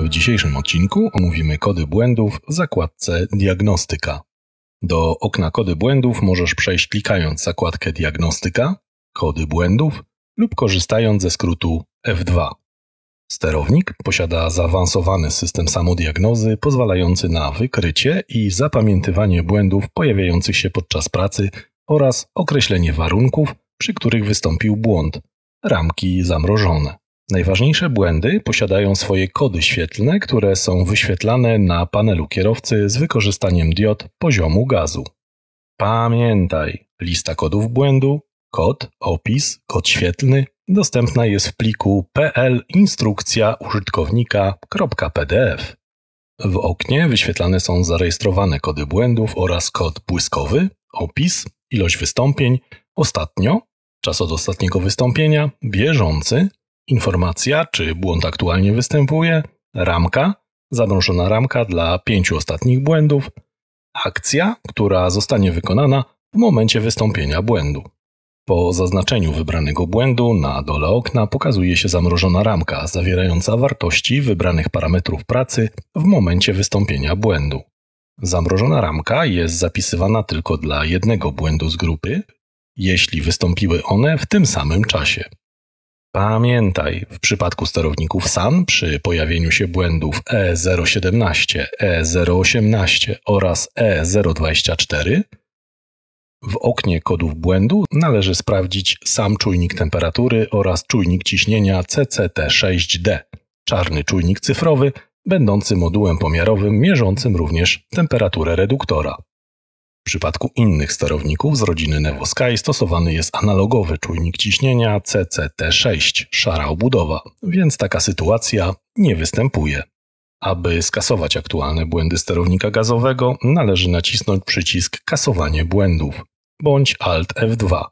W dzisiejszym odcinku omówimy kody błędów w zakładce Diagnostyka. Do okna kody błędów możesz przejść klikając zakładkę Diagnostyka, kody błędów lub korzystając ze skrótu F2. Sterownik posiada zaawansowany system samodiagnozy pozwalający na wykrycie i zapamiętywanie błędów pojawiających się podczas pracy oraz określenie warunków, przy których wystąpił błąd ramki zamrożone. Najważniejsze błędy posiadają swoje kody świetlne, które są wyświetlane na panelu kierowcy z wykorzystaniem diod poziomu gazu. Pamiętaj, lista kodów błędu, kod, opis, kod świetlny dostępna jest w pliku pl instrukcja użytkownika.pdf. W oknie wyświetlane są zarejestrowane kody błędów oraz kod błyskowy, opis, ilość wystąpień, ostatnio, czas od ostatniego wystąpienia, bieżący, Informacja, czy błąd aktualnie występuje, ramka, zadążona ramka dla pięciu ostatnich błędów, akcja, która zostanie wykonana w momencie wystąpienia błędu. Po zaznaczeniu wybranego błędu na dole okna pokazuje się zamrożona ramka zawierająca wartości wybranych parametrów pracy w momencie wystąpienia błędu. Zamrożona ramka jest zapisywana tylko dla jednego błędu z grupy, jeśli wystąpiły one w tym samym czasie. Pamiętaj, w przypadku sterowników SAN przy pojawieniu się błędów E017, E018 oraz E024 w oknie kodów błędu należy sprawdzić sam czujnik temperatury oraz czujnik ciśnienia CCT6D, czarny czujnik cyfrowy, będący modułem pomiarowym mierzącym również temperaturę reduktora przypadku innych sterowników z rodziny Nevo Sky stosowany jest analogowy czujnik ciśnienia CCT6, szara obudowa, więc taka sytuacja nie występuje. Aby skasować aktualne błędy sterownika gazowego, należy nacisnąć przycisk Kasowanie błędów bądź Alt F2.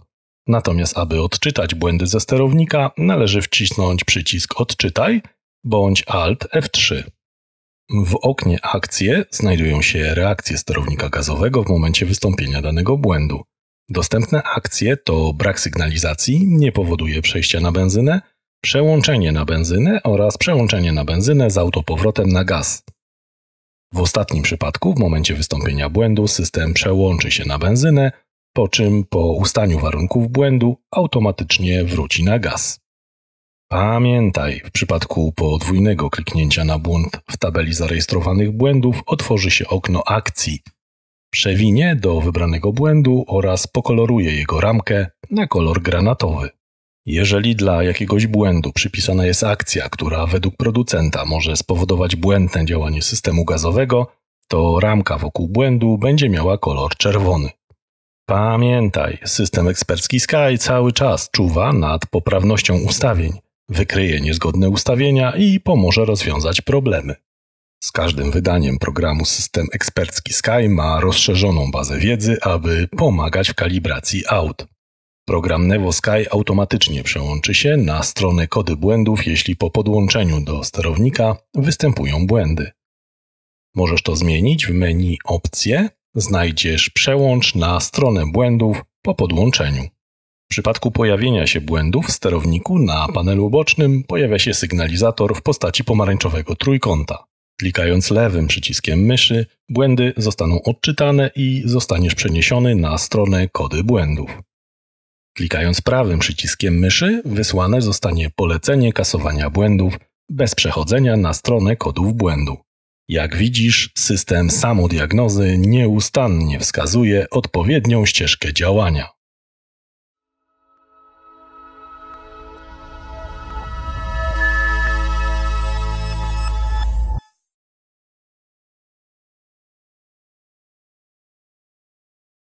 Natomiast aby odczytać błędy ze sterownika, należy wcisnąć przycisk Odczytaj bądź Alt F3. W oknie Akcje znajdują się reakcje sterownika gazowego w momencie wystąpienia danego błędu. Dostępne akcje to brak sygnalizacji, nie powoduje przejścia na benzynę, przełączenie na benzynę oraz przełączenie na benzynę z autopowrotem na gaz. W ostatnim przypadku, w momencie wystąpienia błędu, system przełączy się na benzynę, po czym po ustaniu warunków błędu automatycznie wróci na gaz. Pamiętaj, w przypadku podwójnego kliknięcia na błąd w tabeli zarejestrowanych błędów otworzy się okno akcji. Przewinie do wybranego błędu oraz pokoloruje jego ramkę na kolor granatowy. Jeżeli dla jakiegoś błędu przypisana jest akcja, która według producenta może spowodować błędne działanie systemu gazowego, to ramka wokół błędu będzie miała kolor czerwony. Pamiętaj, system ekspercki Sky cały czas czuwa nad poprawnością ustawień wykryje niezgodne ustawienia i pomoże rozwiązać problemy. Z każdym wydaniem programu system ekspercki Sky ma rozszerzoną bazę wiedzy, aby pomagać w kalibracji aut. Program Nevo Sky automatycznie przełączy się na stronę kody błędów, jeśli po podłączeniu do sterownika występują błędy. Możesz to zmienić w menu Opcje, znajdziesz przełącz na stronę błędów po podłączeniu. W przypadku pojawienia się błędów w sterowniku na panelu bocznym pojawia się sygnalizator w postaci pomarańczowego trójkąta. Klikając lewym przyciskiem myszy, błędy zostaną odczytane i zostaniesz przeniesiony na stronę kody błędów. Klikając prawym przyciskiem myszy, wysłane zostanie polecenie kasowania błędów bez przechodzenia na stronę kodów błędu. Jak widzisz, system samodiagnozy nieustannie wskazuje odpowiednią ścieżkę działania.